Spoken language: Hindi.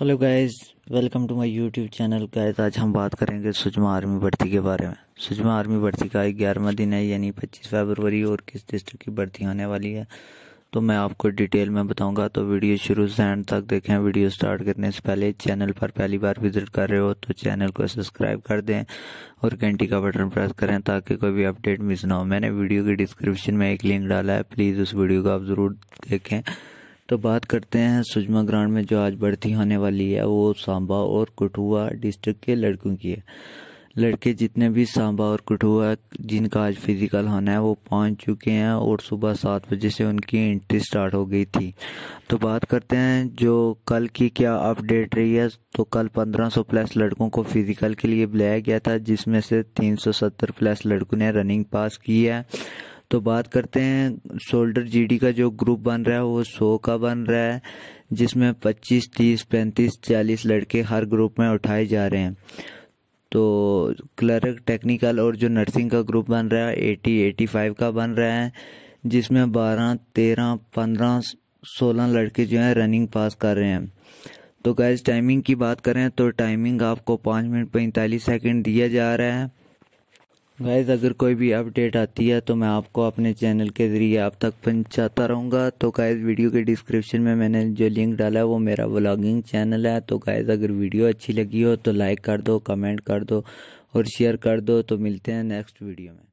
hello guys welcome to my YouTube channel guys आज हम बात करेंगे सुजमा आर्मी भर्ती के बारे में सुजमा आर्मी भर्ती का ग्यारहवा दिन है यानी 25 फरवरी और किस डिस्ट्रिक्ट की भर्ती होने वाली है तो मैं आपको डिटेल में बताऊंगा तो वीडियो शुरू से एंड तक देखें वीडियो स्टार्ट करने से पहले चैनल पर पहली बार विजिट कर रहे हो तो चैनल को सब्सक्राइब कर दें और घंटी का बटन प्रेस करें ताकि कोई भी अपडेट मिस ना हो मैंने वीडियो के डिस्क्रिप्शन में एक लिंक डाला है प्लीज़ उस वीडियो को आप ज़रूर देखें तो बात करते हैं सुजमा ग्राउंड में जो आज भर्ती होने वाली है वो सांबा और कठुआ डिस्ट्रिक्ट के लड़कों की है लड़के जितने भी सांबा और कठुआ जिनका आज फिजिकल होना है वो पहुंच चुके हैं और सुबह सात बजे से उनकी एंट्री स्टार्ट हो गई थी तो बात करते हैं जो कल की क्या अपडेट रही है तो कल 1500 प्लस लड़कों को फिजिकल के लिए बुलाया गया था जिसमें से 370 प्लस लड़कों ने रनिंग पास की है तो बात करते हैं शोल्डर जीडी का जो ग्रुप बन रहा है वो सौ का बन रहा है जिसमें 25, 30, 35, 40 लड़के हर ग्रुप में उठाए जा रहे हैं तो क्लर्क टेक्निकल और जो नर्सिंग का ग्रुप बन रहा है 80, 85 का बन रहा है जिसमें 12, 13, 15, 16 लड़के जो हैं रनिंग पास कर रहे हैं तो गैस टाइमिंग की बात करें तो टाइमिंग आपको पाँच मिनट पैंतालीस सेकंड दिया जा रहा है गाइज अगर कोई भी अपडेट आती है तो मैं आपको अपने चैनल के ज़रिए आप तक पहुंचाता रहूँगा तो गाइज वीडियो के डिस्क्रिप्शन में मैंने जो लिंक डाला है वो मेरा ब्लॉगिंग चैनल है तो गाइज अगर वीडियो अच्छी लगी हो तो लाइक कर दो कमेंट कर दो और शेयर कर दो तो मिलते हैं नेक्स्ट वीडियो में